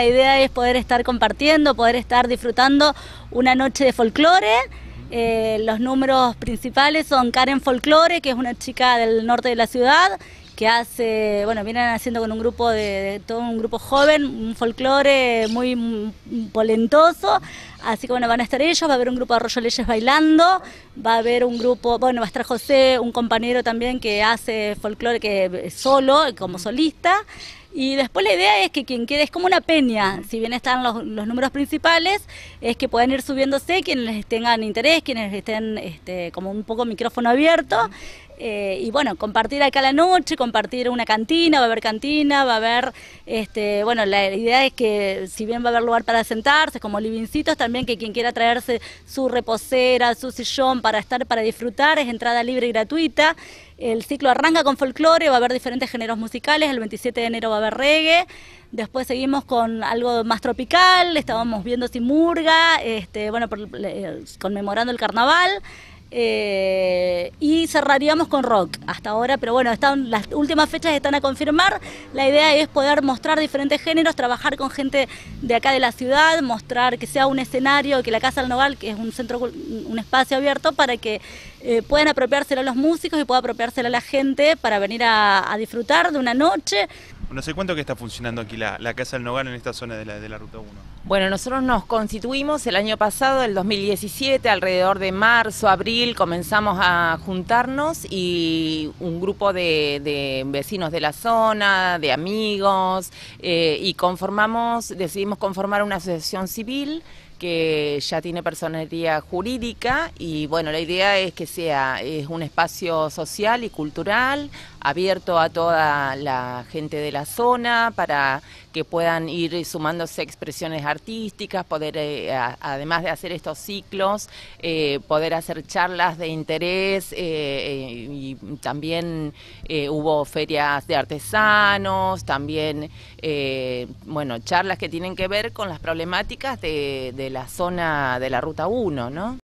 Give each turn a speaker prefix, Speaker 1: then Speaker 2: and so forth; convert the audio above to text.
Speaker 1: La idea es poder estar compartiendo, poder estar disfrutando una noche de folclore. Eh, los números principales son Karen Folclore, que es una chica del norte de la ciudad, que hace, bueno, vienen haciendo con un grupo de, todo un grupo joven, un folclore muy polentoso. Así que bueno, van a estar ellos, va a haber un grupo de Arroyo Leyes bailando, va a haber un grupo, bueno, va a estar José, un compañero también que hace folclore que solo, como solista. Y después la idea es que quien quiera, es como una peña, si bien están los, números principales, es que puedan ir subiéndose quienes tengan interés, quienes estén este, como un poco micrófono abierto. Eh, y bueno, compartir acá la noche, compartir una cantina, va a haber cantina, va a haber, este, bueno, la idea es que si bien va a haber lugar para sentarse, como livincitos, también que quien quiera traerse su reposera, su sillón para estar, para disfrutar, es entrada libre y gratuita. El ciclo arranca con folclore, va a haber diferentes géneros musicales, el 27 de enero va a haber reggae, después seguimos con algo más tropical, estábamos viendo Simurga, este, bueno, eh, conmemorando el carnaval. Eh, y cerraríamos con rock hasta ahora, pero bueno, están, las últimas fechas están a confirmar. La idea es poder mostrar diferentes géneros, trabajar con gente de acá de la ciudad, mostrar que sea un escenario, que la Casa del Nogal, que es un centro, un espacio abierto para que eh, puedan apropiárselo a los músicos y pueda apropiárselo a la gente para venir a, disfrutar de una noche.
Speaker 2: No sé cuánto que está funcionando aquí la, Casa del Nogal en esta zona de la, de la Ruta 1. Bueno, nosotros nos constituimos el año pasado, el 2017, alrededor de marzo, abril, comenzamos a juntarnos y un grupo de, vecinos de la zona, de amigos, eh, y conformamos, decidimos conformar una asociación civil que ya tiene personalidad jurídica y bueno, la idea es que sea es un espacio social y cultural abierto a toda la gente de la zona para que puedan ir eh, sumándose expresiones artísticas, poder, eh, además de hacer estos ciclos, eh, poder hacer charlas de interés y también hubo ferias de artesanos, también, bueno, charlas que tienen que ver con las problemáticas de, de la zona de la Ruta 1, ¿no?